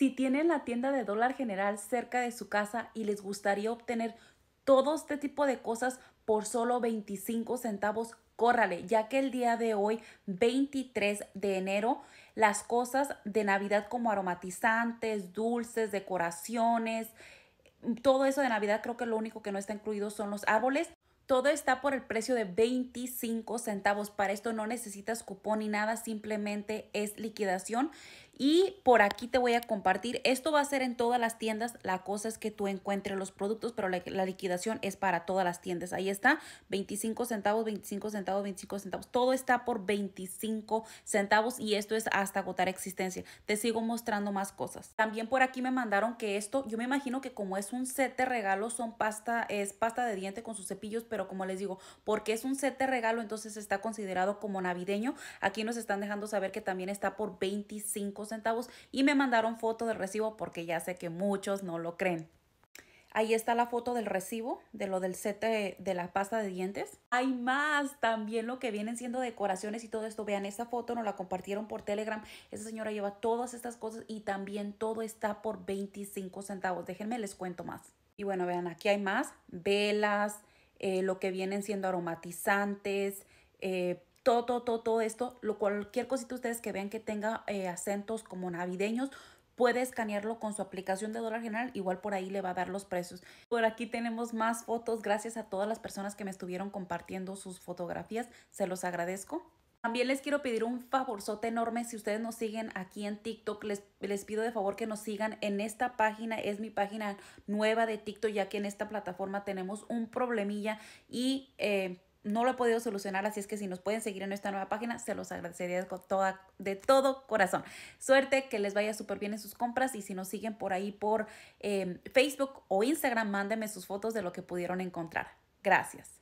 Si tienen la tienda de dólar general cerca de su casa y les gustaría obtener todo este tipo de cosas por solo 25 centavos, córrale, ya que el día de hoy, 23 de enero, las cosas de Navidad como aromatizantes, dulces, decoraciones, todo eso de Navidad creo que lo único que no está incluido son los árboles todo está por el precio de 25 centavos. Para esto no necesitas cupón ni nada, simplemente es liquidación. Y por aquí te voy a compartir. Esto va a ser en todas las tiendas. La cosa es que tú encuentres los productos, pero la, liquidación es para todas las tiendas. Ahí está, 25 centavos, 25 centavos, 25 centavos. Todo está por 25 centavos y esto es hasta agotar existencia. Te sigo mostrando más cosas. También por aquí me mandaron que esto, yo me imagino que como es un set de regalos, son pasta, es pasta de diente con sus cepillos, pero como les digo, porque es un set de regalo, entonces está considerado como navideño. Aquí nos están dejando saber que también está por 25 centavos y me mandaron foto del recibo porque ya sé que muchos no lo creen. Ahí está la foto del recibo de lo del set de, la pasta de dientes. Hay más también lo que vienen siendo decoraciones y todo esto. Vean, esta foto nos la compartieron por Telegram. Esa señora lleva todas estas cosas y también todo está por 25 centavos. Déjenme les cuento más. Y bueno, vean, aquí hay más velas, eh, lo que vienen siendo aromatizantes, eh, todo, todo, todo, esto, lo, cualquier cosita ustedes que vean que tenga eh, acentos como navideños, puede escanearlo con su aplicación de dólar general, igual por ahí le va a dar los precios. Por aquí tenemos más fotos, gracias a todas las personas que me estuvieron compartiendo sus fotografías, se los agradezco. También les quiero pedir un favorzote enorme si ustedes nos siguen aquí en TikTok. Les, les pido de favor que nos sigan en esta página. Es mi página nueva de TikTok ya que en esta plataforma tenemos un problemilla y eh, no lo he podido solucionar. Así es que si nos pueden seguir en esta nueva página, se los agradecería de todo corazón. Suerte, que les vaya súper bien en sus compras y si nos siguen por ahí por eh, Facebook o Instagram, mándenme sus fotos de lo que pudieron encontrar. Gracias.